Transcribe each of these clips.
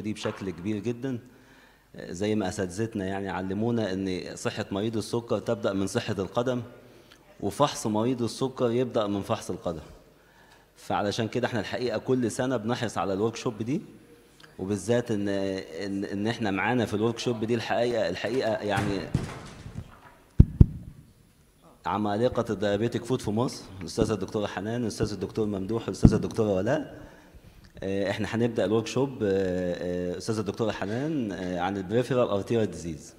دي بشكل كبير جدا زي ما اساتذتنا يعني علمونا ان صحه مريض السكر تبدا من صحه القدم وفحص مريض السكر يبدا من فحص القدم فعلشان كده احنا الحقيقه كل سنه بنحرص على الورك شوب دي وبالذات ان ان, إن احنا معانا في الورك شوب دي الحقيقه الحقيقه يعني عمالقه الدايابيتك فود في مصر الاستاذه الدكتوره حنان الاستاذ الدكتور ممدوح الاستاذه الدكتوره ولاء آه، احنا هنبدا الورك شوب آه، آه، استاذه الدكتوره حنان عن البريفرال ارتيريال ديزيز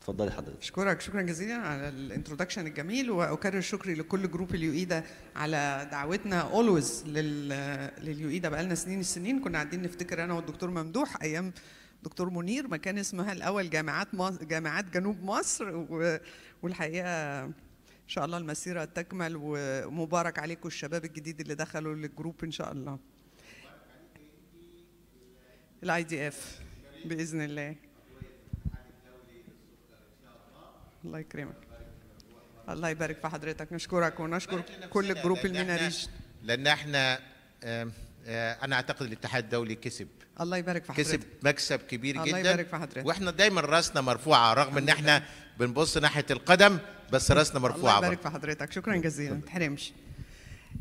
اتفضلي حضرتك اشكرك شكرا جزيلا على الانترودكشن الجميل واكرر شكري لكل جروب اليوئيدا على دعوتنا اولويز بقى بقالنا سنين السنين كنا قاعدين نفتكر انا والدكتور ممدوح ايام دكتور منير ما كان اسمها الاول جامعات مصر جامعات جنوب مصر والحقيقه ان شاء الله المسيره تكمل ومبارك عليكم الشباب الجديد اللي دخلوا للجروب ان شاء الله الاي دي اف باذن الله الله يكرمك الله يبارك في حضرتك نشكرك ونشكر كل الجروب المناريش لان احنا آه، انا اعتقد الاتحاد الدولي كسب الله يبارك في حضرتك كسب مكسب كبير الله جدا الله يبارك في حضرتك واحنا دايما راسنا مرفوعه رغم ان احنا بنبص ناحيه القدم بس راسنا مرفوعه الله يبارك في حضرتك شكرا جزيلا ما تحرمش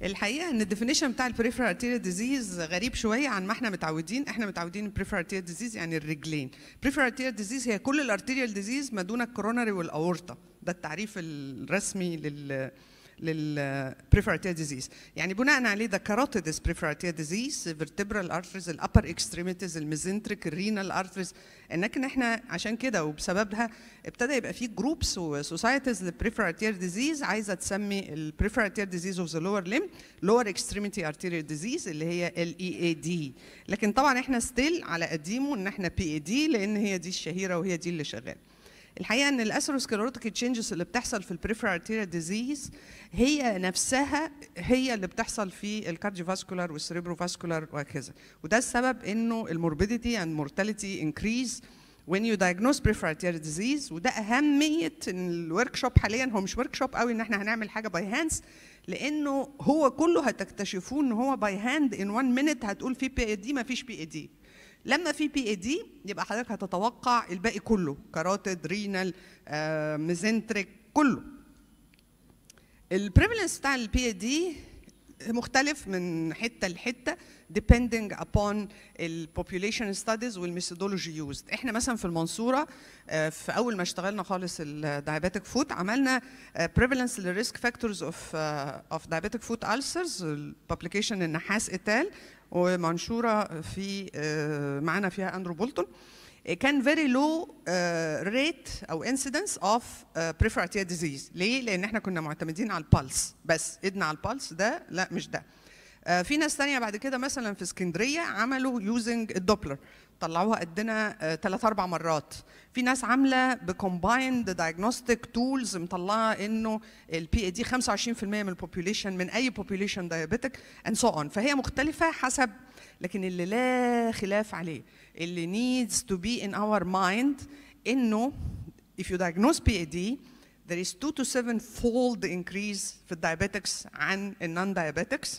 الحقيقه ان الديفينيشن بتاع البريفرال ارتيريال ديزيز غريب شويه عن ما احنا متعودين احنا متعودين البريفرال ارتيريال ديزيز يعني الرجلين بريفرال ارتيريال ديزيز هي كل الارتيريال ديزيز ما دون الكورونري والاورطه ده التعريف الرسمي لل للبريفراتيا ديزيز uh, يعني بناء عليه ده كاروتيدس بريفراتيا ديزيز فيرتبرال ارثريز الابر اكستريميتيز الميزنتريك الرينال ارثريز لكن احنا عشان كده وبسببها ابتدى يبقى في جروبس وسوسايتيز للبريفراتيا ديزيز عايزه تسمي البريفراتيا ديزيز اوف ذا لور ليم لور اكستريميتي ارتيريال ديزيز اللي هي ال اي اي دي لكن طبعا احنا ستيل على قديمه ان احنا بي اي دي لان هي دي الشهيره وهي دي اللي شغاله الحقيقه ان الاسيروسكليروتيك تشينجز اللي بتحصل في البريفير ارتيريا ديزيز هي نفسها هي اللي بتحصل في الكارديوفاسكولار فاسكولار وهكذا وده السبب انه الموربيديتي اند مورتاليتي انكريز when you diagnose peripheral arterial disease وده اهميه الورك شوب حاليا هو مش ورك شوب قوي ان احنا هنعمل حاجه باي هاندز لانه هو كله هتكتشفوه ان هو باي هاند ان 1 مينيت هتقول في بي اي دي ما فيش بي اي دي لما في بي اي دي يبقى حضرتك هتتوقع الباقي كله كاروتيد رينال آه، ميزنتريك كله البريفالنس بتاع البي اي دي مختلف من حته لحته depending upon population studies والميثودولوجي used احنا مثلا في المنصوره آه، في اول ما اشتغلنا خالص الدايابيتك فوت عملنا بريفلنس للريسك فاكتورز اوف اوف دايابيتك فوت السرز publication النحاس اتال ومنشوره في آه، معانا فيها اندرو بولتون كان very low آه، rate او incidence of آه، preferential ديزيز ليه؟ لان احنا كنا معتمدين على البالس بس ايدنا على البالس ده لا مش ده في ناس تانية بعد كده مثلا في اسكندريه عملوا يوزنج الدوبلر طلعوها قدنا ثلاث آه، اربع مرات في ناس عامله بكومبايند دايجنوستيك تولز مطلعه انه البي اي دي 25% من البوبوليشن من اي بوبوليشن دايابيتك اند سو اون فهي مختلفه حسب لكن اللي لا خلاف عليه اللي نيدز تو بي ان اور مايند انه if you diagnose PAD there is 2 to 7 fold increase في الدايابيتكس عن النون diabetics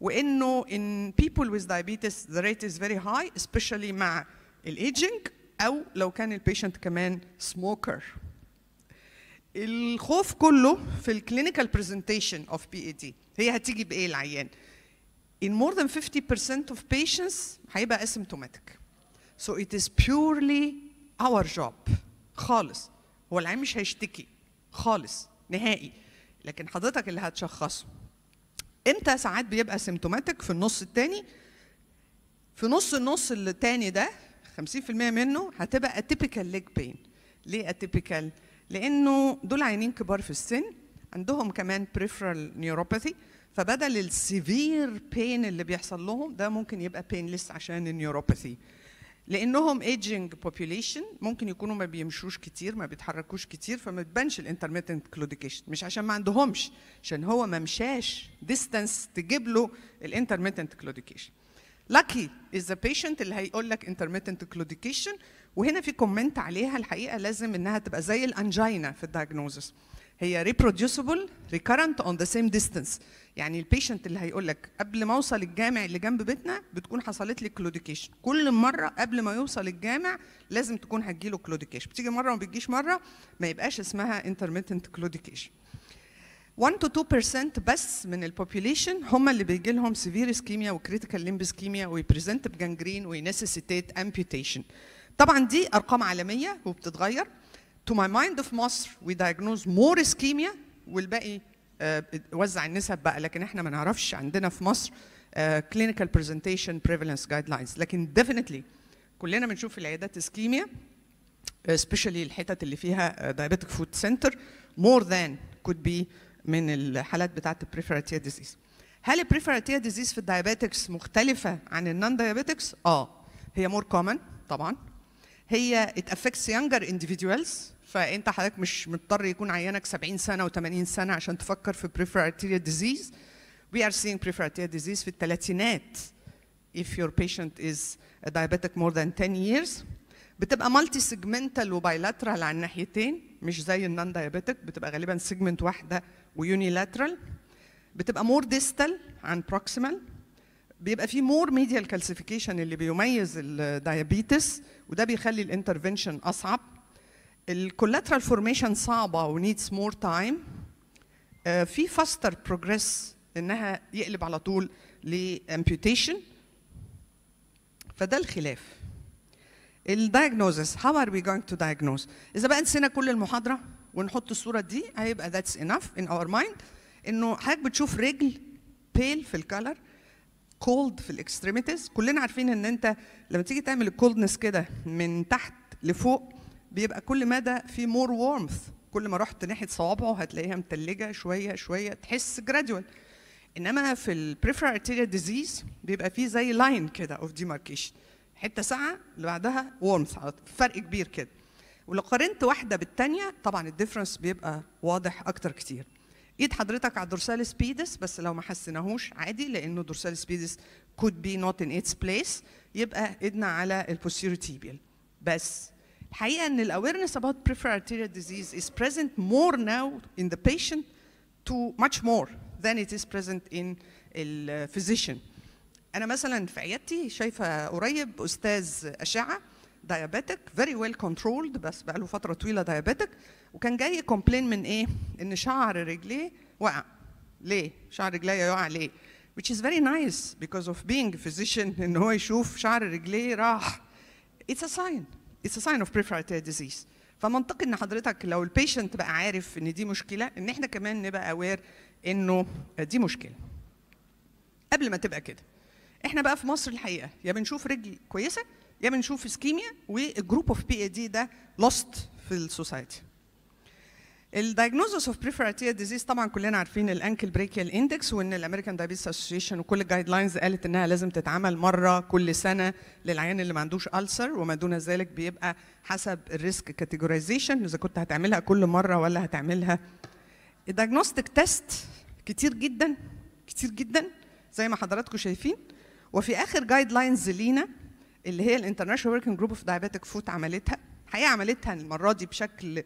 وانه in people with diabetes the rate is very high especially مع الايجنج او لو كان البيشنت كمان سموكر الخوف كله في الكلينيكال برزنتيشن اوف بي اي دي هي هتيجي بايه العيان in more than 50% of patients هيبقى asymptomatic so it is purely our job خالص هو العيان مش هيشتكي خالص نهائي لكن حضرتك اللي هتشخصه امتى ساعات بيبقى سيمتوماتيك في النص الثاني في نص النص الثاني ده 50% منه هتبقى اتيبيكال ليج بين ليه اتيبيكال لانه دول عينين كبار في السن عندهم كمان بريفرال نيوروباثي فبدل السيفير بين اللي بيحصل لهم ده ممكن يبقى بينلس عشان النيوروباثي لانهم ايجنج بوبوليشن ممكن يكونوا ما بيمشوش كتير ما بيتحركوش كتير فما بتبانش الانترميتنت كلوديكيشن مش عشان ما عندهمش عشان هو ما مشاش ديستانس تجيب له الانترميتنت كلوديكيشن لاكي از ذا بيشنت اللي هيقول لك انترميتنت كلوديكيشن وهنا في كومنت عليها الحقيقه لازم انها تبقى زي الانجينا في الدايجنوزس هي ريبروديوسبل ريكرنت اون ذا سيم ديستنس يعني البيشنت اللي هيقول لك قبل ما اوصل الجامع اللي جنب بيتنا بتكون حصلت لي كلوديكيشن كل مره قبل ما يوصل الجامع لازم تكون هتجيله كلوديكيشن بتيجي مره وما بتجيش مره ما يبقاش اسمها انترميتنت كلوديكيشن 1 to 2% بس من البوبيوليشن هم اللي بيجي لهم سيفير اسكيميا وكريتيكال ليمب اسكيميا ويبريزنت بجانجرين وينسيسيتيت امبيوتيشن طبعا دي ارقام عالميه وبتتغير to my mind في مصر we diagnose more ischemia والباقي آه، وزع النسب بقى لكن احنا ما نعرفش عندنا في مصر كلينيكال برزنتيشن بريفالنس جايد لاينز لكن ديفينتلي كلنا بنشوف في العيادات اسكيميا آه، سبيشالي الحتت اللي فيها دايبيتك فود سنتر مور ذان كود بي من الحالات بتاعه البريفراتيا ديزيز هل البريفراتيا ديزيز في الدايابيتكس مختلفه عن النون دايابيتكس اه هي مور كومن طبعا هي ات افكتس يانجر انديفيدوالز فانت حضرتك مش مضطر يكون عيانك 70 سنه و80 سنه عشان تفكر في peripheral arterial ديزيز وي ار سينج peripheral arterial ديزيز في الثلاثينات if your patient is a diabetic more than 10 years بتبقى مالتي سيجمنتال وبايلاترال على الناحيتين مش زي النون دايابيتك بتبقى غالبا سيجمنت واحده ويونيلاترال بتبقى مور ديستال عن بروكسيمال بيبقى في مور ميديال كالسيفيكيشن اللي بيميز الدايابيتس وده بيخلي الانترفنشن اصعب الكولاترال فورميشن صعبه ونيدز مور تايم في فاستر بروجريس انها يقلب على طول لامبيوتيشن فده الخلاف الدايجنوزس هاو ار وي جوينج تو دايجنوز اذا بقى نسينا كل المحاضره ونحط الصوره دي هيبقى ذاتس انف ان اور مايند انه حضرتك بتشوف رجل بيل في الكالر كولد في الاكستريميتيز كلنا عارفين ان انت لما تيجي تعمل الكولدنس كده من تحت لفوق بيبقى كل مدى في مور وورمث كل ما رحت ناحيه صوابعه هتلاقيها متلجه شويه شويه تحس جرادوال انما في البريفرال ارتيريا ديزيز بيبقى فيه زي لاين كده اوف ديماركيشن حته ساقعه اللي بعدها وورمث فرق كبير كده ولو قارنت واحده بالثانيه طبعا الديفرنس بيبقى واضح اكتر كتير ايد حضرتك على الدورسال بيدس بس لو ما حسيناهوش عادي لانه الدورسال بيدس could be not in its place يبقى ايدنا على البوستيريو تيبيال بس الحقيقه ان الاويرنس اباوت peripheral arterial ديزيز از بريزنت مور ناو ان ذا بيشنت تو ماتش مور ذان ات از بريزنت ان الفيزيشن انا مثلا في عيادتي شايفه قريب استاذ اشعه دايابيتك فيري ويل كنترولد بس بقى له فتره طويله دايابيتك وكان جاي كومبلين من ايه ان شعر رجليه وقع ليه شعر رجليه يقع ليه which is very nice because of being a physician ان هو يشوف شعر رجليه راح it's a sign it's a sign of peripheral disease فمنطقي ان حضرتك لو البيشنت بقى عارف ان دي مشكله ان احنا كمان نبقى اوير انه دي مشكله قبل ما تبقى كده احنا بقى في مصر الحقيقه يا بنشوف رجل كويسه يا بنشوف اسكيميا والجروب اوف بي اي دي ده لوست في السوسايتي الدايجنوزس اوف بريفرال ديزيز طبعا كلنا عارفين الانكل بريكيال اندكس وان الامريكان دايبيتس اسوسيشن وكل الجايد لاينز قالت انها لازم تتعمل مره كل سنه للعيان اللي ما عندوش ألسر وما دون ذلك بيبقى حسب الريسك كاتيجورايزيشن اذا كنت هتعملها كل مره ولا هتعملها الدايجنوستيك تيست كتير جدا كتير جدا زي ما حضراتكم شايفين وفي اخر جايد لاينز لينا اللي هي الانترناشونال وركينج جروب اوف دايبيتيك فوت عملتها الحقيقه عملتها المره دي بشكل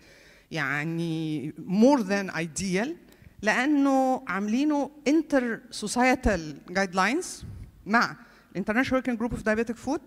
يعني مور ذان ايديال لانه عاملينه انتر سوسايتال جايد لاينز مع الانترناشونال وركينج جروب اوف دايابيتك فود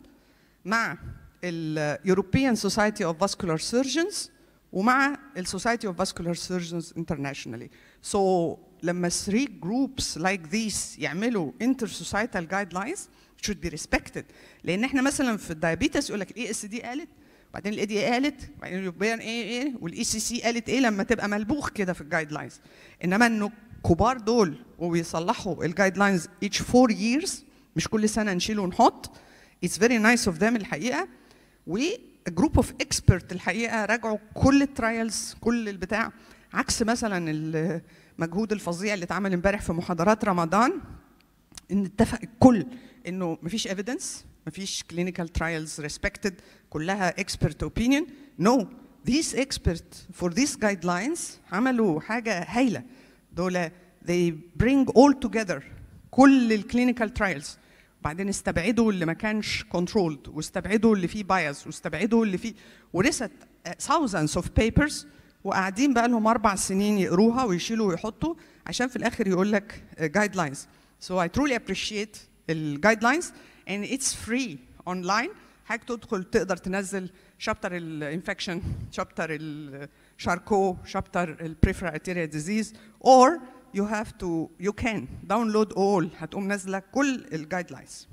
مع اليوروبيان سوسايتي اوف فاسكولار سيرجنز ومع السوسايتي اوف فاسكولار سيرجنز انترناشونالي سو لما 3 جروبس لايك ذيس يعملوا انتر سوسايتال جايد لاينز should be respected لان احنا مثلا في الدايابيتس يقول لك الاي اس دي قالت بعدين الاي دي قالت بعدين اليوروبيان ايه ايه والاي سي e سي قالت ايه لما تبقى ملبوخ كده في الجايد لاينز انما انه الكبار دول وبيصلحوا الجايد لاينز each فور ييرز مش كل سنه نشيل ونحط اتس فيري نايس اوف ذم الحقيقه و جروب اوف اكسبرت الحقيقه راجعوا كل الترايلز كل البتاع عكس مثلا المجهود الفظيع اللي اتعمل امبارح في محاضرات رمضان ان اتفق الكل انه مفيش ايفيدنس مفيش كلينيكال ترايلز ريسبكتد كلها اوبينيون نو ذيس اكسبرت فور ذيس جايد لاينز عملوا حاجة هايلة دول they bring all together كل الكلينيكال ترايلز بعدين استبعدوا اللي ما كانش كنترولد واستبعدوا اللي فيه بايز واستبعدوا اللي فيه ورست thousands اوف بيبرز وقاعدين بقى لهم اربع سنين يقروها ويشيلوا ويحطوا عشان في الاخر يقول لك جايد لاينز سو اي ترولي ابريشيت الجايد لاينز ان اتس فري اون لاين حضرتك تدخل تقدر تنزل شابتر الانفكشن شابتر الشاركو شابتر البريفر اتيريا ديزيز اور يو هاف تو يو كان داونلود اول هتقوم نازله كل الجايد لاينز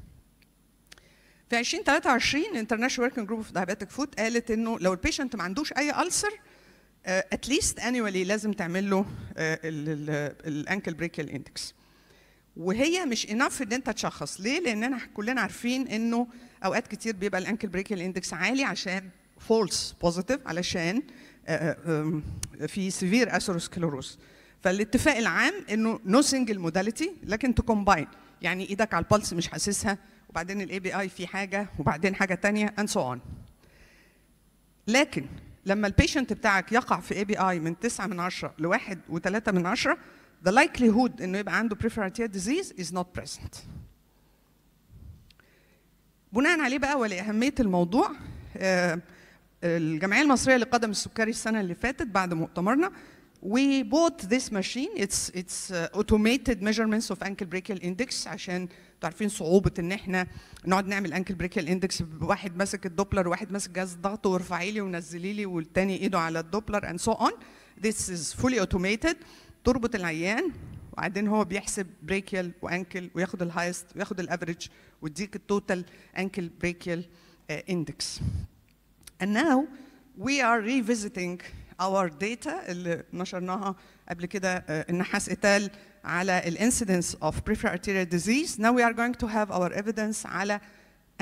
في 2023 انترناشونال وركينج جروب اوف دايابيتك فود قالت انه لو البيشنت ما عندوش اي ألسر اتليست uh, انيوالي لازم تعمل له الانكل بريكيال اندكس وهي مش انف ان انت تشخص ليه لاننا كلنا عارفين انه اوقات كتير بيبقى الانكل بريك اندكس عالي عشان فولس بوزيتيف علشان آه، آه، في سيفير اثيروسكلروس فالاتفاق العام انه نو سنجل موداليتي لكن تو كومباين يعني ايدك على البلس مش حاسسها وبعدين الاي بي اي في حاجه وبعدين حاجه ثانيه اند سو اون لكن لما البيشنت بتاعك يقع في اي بي اي من 9 من 10 ل 1 و3 من 10 the likelihood انه يبقى عنده arterial disease is not present. بناء عليه بقى ولاهميه الموضوع آه، الجمعيه المصريه لقدم السكري السنه اللي فاتت بعد مؤتمرنا we bought this machine it's it's uh, automated measurements of ankle brachial index عشان عارفين صعوبة ان احنا نقعد نعمل انكل بريكل اندكس واحد ماسك الدوبلر واحد ماسك جهاز الضغط وارفعي لي ونزلي لي والتاني ايده على الدوبلر and so on this is fully automated تربط العيان وبعدين هو بيحسب بريكيال وانكل وياخد الهايست وياخد الافريج ويديك التوتال انكل بريكيال اندكس. And now we are revisiting our data اللي نشرناها قبل كده النحاس قتال على الانسيدنس of peripheral arterial disease. Now we are going to have our evidence على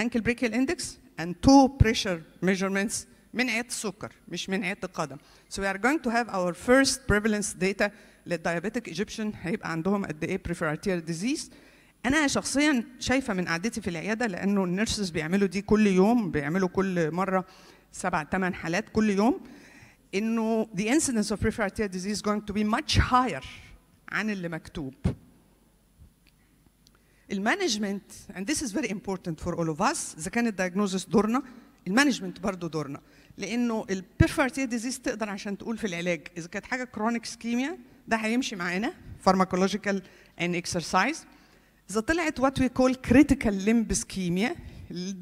ankle brachial index and two pressure measurements من عيادة السكر مش من عيادة القدم. So we are going to have our first prevalence data للديابيتيك ايجيبشن هيبقى عندهم قد ايه بريفراتير ديزيز انا شخصيا شايفه من قعدتي في العياده لانه النيرسز بيعملوا دي كل يوم بيعملوا كل مره سبع ثمان حالات كل يوم انه the incidence of preferential disease going to be much higher عن اللي مكتوب. المانجمنت and this is very important for all of us اذا كان الدايجنوزس دورنا المانجمنت برضه دورنا لانه البرفارتيه ديزيز تقدر عشان تقول في العلاج اذا كانت حاجه كرونيك سكيميا ده هيمشي معانا فارماكولوجيكال and exercise إذا طلعت what we call critical limb ischemia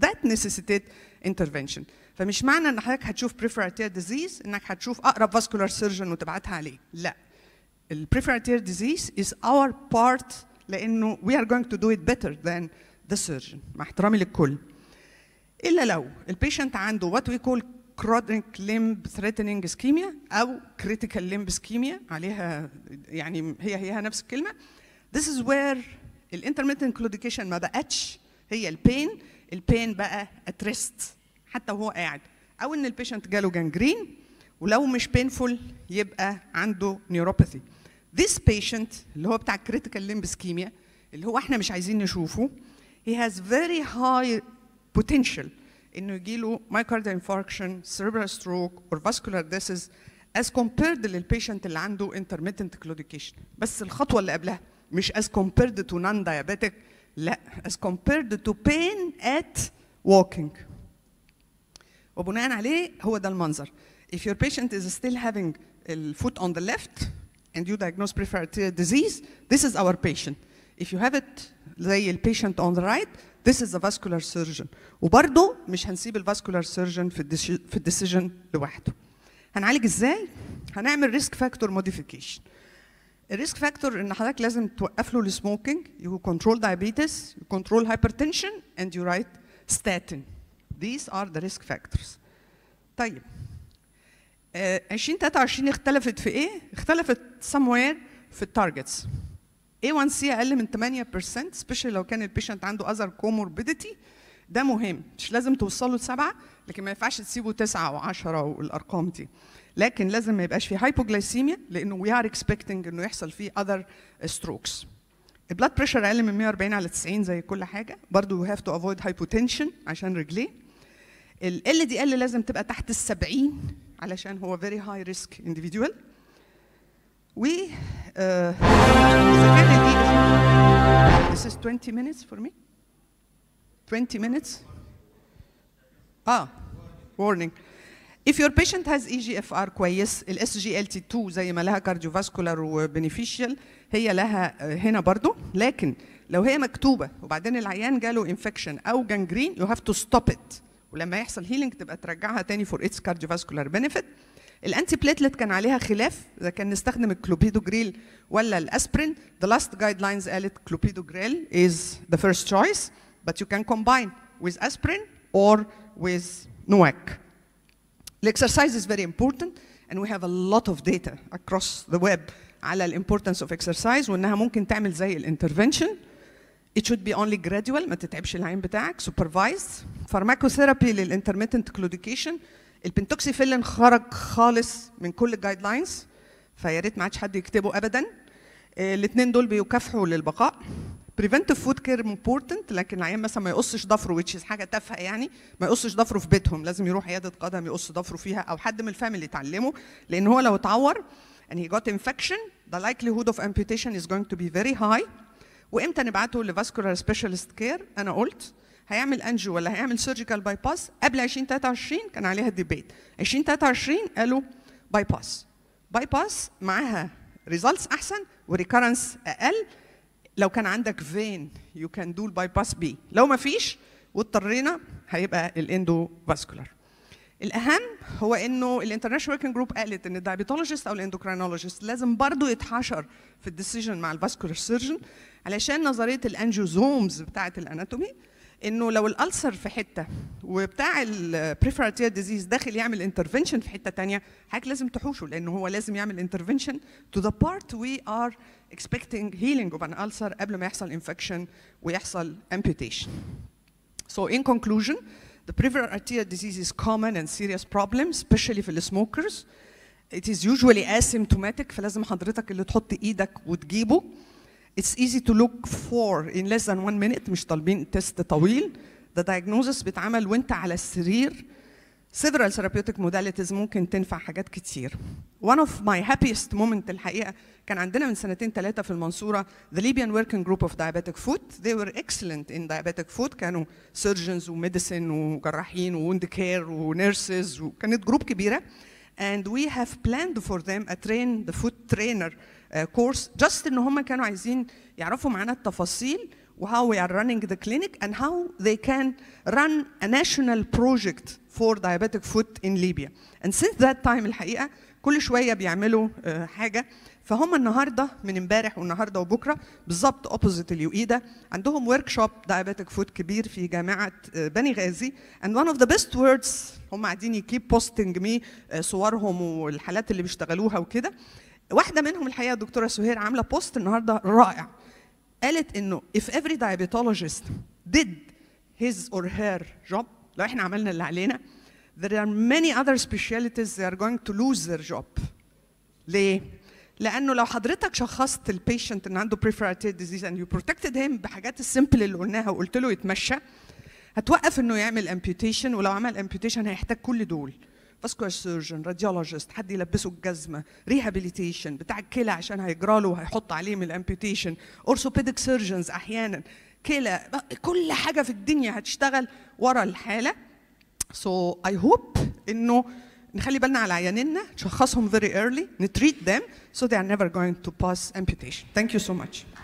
that necessitate intervention فمش معنى ان حضرتك هتشوف peripheral arterial disease انك هتشوف اقرب vascular surgeon وتبعتها عليه لا البريفرال arterial disease is our part لانه we are going to do it better than the surgeon مع احترامي للكل الا لو البيشنت عنده what we call كرونيك limb threatening ischemia او critical limb ischemia عليها يعني هي هيها نفس الكلمه this is where الانترميتنت كلوديكيشن ما بقتش هي البين البين بقى at rest حتى وهو قاعد او ان البيشنت جاله جانجرين ولو مش بينفول يبقى عنده نيوروباثي this patient اللي هو بتاع critical limb ischemia اللي هو احنا مش عايزين نشوفه he has very high potential in Nugilu myocardial infarction, cerebral stroke, or vascular disease, as compared to the patient اللي عنده intermittent claudication بس الخطوه اللي قبلها مش as compared to non diabetic لا as compared to pain at walking وبناء عليه هو ده المنظر if your patient is still having a foot on the left and you diagnose preferred disease this is our patient if you have it the patient on the right this is a vascular surgeon وبرضه مش هنسيب الفاسكولار سيرجن في في الديسيجن لوحده هنعالج ازاي هنعمل ريسك فاكتور موديفيكيشن الريسك فاكتور ان حضرتك لازم توقف له السموكينج يو كنترول دايابيتس يو كنترول هايبرتنشن اند يو رايت ستاتين these are the risk factors طيب 2023 آه، اختلفت في ايه؟ اختلفت somewhere في التارجتس A1C اقل من 8% سبيشال لو كان البيشنت عنده اذر كوموربيديتي ده مهم مش لازم توصله لسبعه لكن ما ينفعش تسيبه تسعه و10 والارقام دي لكن لازم ما يبقاش فيه هايبوجلايسيميا لانه وي ار اكسبكتنج انه يحصل فيه اذر ستروكس البلاد بريشر اقل من 140 على 90 زي كل حاجه برضه يو هاف تو افويد هايبوتنشن عشان رجليه ال دي ال لازم تبقى تحت ال 70 علشان هو فيري هاي ريسك individual Uh, this is 20 minutes for me? 20 minutes? Ah, warning. If your patient has EGFR كويس ال SGLT2 زي ما لها cardiovascular beneficial هي لها هنا برضو لكن لو هي مكتوبة وبعدين العيان جاله infection أو gangrene you have to stop it ولما يحصل healing تبقى ترجعها تاني for its cardiovascular benefit الانتي بليتلت كان عليها خلاف اذا كان نستخدم جريل ولا الاسبرين the last guidelines قالت clopidogrel is the first choice but you can combine with aspirin or with ويز The exercise is very important and we have a lot of data across the web على الامبورتنس اوف exercise وانها ممكن تعمل زي الانترفنشن It should be only gradual ما تتعبش العين بتاعك supervised فارماكوثيرابي intermittent claudication البنتوكسيفيلين خرج خالص من كل الجايد لاينز فيا ريت ما عادش حد يكتبه ابدا آه، الاثنين دول بيكافحوا للبقاء بريفنتيف فود كير امبورتنت لكن العيان مثلا ما يقصش ضفره وتش حاجه تافهه يعني ما يقصش ضفره في بيتهم لازم يروح عياده قدم يقص ضفره فيها او حد من الفاميلي يتعلمه لان هو لو اتعور and he got infection the likelihood of amputation is going to be very high وامتى نبعته لفاسكولار سبيشالست كير انا قلت هيعمل انجو ولا هيعمل سيرجيكال باي باس قبل 2023 كان عليها ديبيت 2023 قالوا باي باس باي باس معاها ريزلتس احسن وريكرنس اقل لو كان عندك فين يو كان دو الباي باس بي لو ما فيش واضطرينا هيبقى الاندو فاسكولار الاهم هو انه الانترناشونال وركينج جروب قالت ان الدايبيتولوجيست او الاندوكرينولوجيست لازم برضه يتحشر في الديسيجن مع الفاسكولار سيرجن علشان نظريه الانجيوزومز بتاعه الاناتومي انه لو الالسر في حته وبتاع البريفراتير ديزيز داخل يعمل انترفنشن في حته ثانيه حضرتك لازم تحوشه لان هو لازم يعمل انترفنشن تو ذا بارت وي ار expecting healing of an ulcer قبل ما يحصل infection ويحصل amputation. So in conclusion, the peripheral arterial disease is common and serious problem, especially for the smokers. It is usually asymptomatic, فلازم حضرتك اللي تحط ايدك وتجيبه. It's easy to look for in less than one minute مش طالبين تيست طويل the diagnosis بيتعمل وانت على السرير several therapeutic modalities ممكن تنفع حاجات كتير. One of my happiest moment الحقيقة كان عندنا من سنتين ثلاثة في المنصورة the Libyan working group of diabetic food. They were excellent in diabetic food. كانوا surgeons وميديسن وجراحين ووند كير ونيرسز وكانت جروب كبيرة. And we have planned for them a train the food trainer كورس آه، جاست ان هم كانوا عايزين يعرفوا معانا التفاصيل وهاو وي ار رانينج ذا كلينيك اند هاو ذي كان ران ا ناشونال بروجكت فور دايابيتيك فوت ان ليبيا اند سينس ذات تايم الحقيقه كل شويه بيعملوا آه، حاجه فهم النهارده من امبارح والنهارده وبكره بالظبط اوبوزيت ايدا عندهم ورك شوب دايابيتيك فود كبير في جامعه آه، بني غازي اند ون اوف ذا بيست ووردز هم قاعدين يكيب بوستنج مي صورهم والحالات اللي بيشتغلوها وكده واحده منهم الحقيقه الدكتوره سهير عامله بوست النهارده رائع قالت انه if every diabetologist did his or her job لو احنا عملنا اللي علينا there are many other specialities they are going to lose their job ليه؟ لانه لو حضرتك شخصت البيشنت ان عنده بريفراتيد ديزيز and you بروتكتد him بحاجات السمبل اللي قلناها وقلت له يتمشى هتوقف انه يعمل امبيوتيشن ولو عمل امبيوتيشن هيحتاج كل دول فاسكولار سيرجن راديولوجيست حد يلبسه الجزمه ريهابيليتيشن بتاع الكلى عشان هيجرى له وهيحط عليه من الامبيوتيشن اورثوبيديك سيرجنز احيانا كلى كل حاجه في الدنيا هتشتغل ورا الحاله سو اي هوب انه نخلي بالنا على عياننا نشخصهم very early نتريت them so they are never going to pass amputation thank you so much